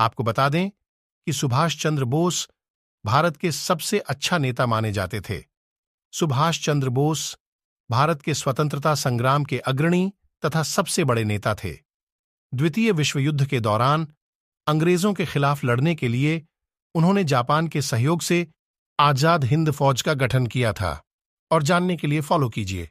आपको बता दें कि सुभाष चंद्र बोस भारत के सबसे अच्छा नेता माने जाते थे सुभाष चंद्र बोस भारत के स्वतंत्रता संग्राम के अग्रणी तथा सबसे बड़े नेता थे द्वितीय विश्व युद्ध के दौरान अंग्रेजों के खिलाफ लड़ने के लिए उन्होंने जापान के सहयोग से आजाद हिंद फौज का गठन किया था और जानने के लिए फॉलो कीजिए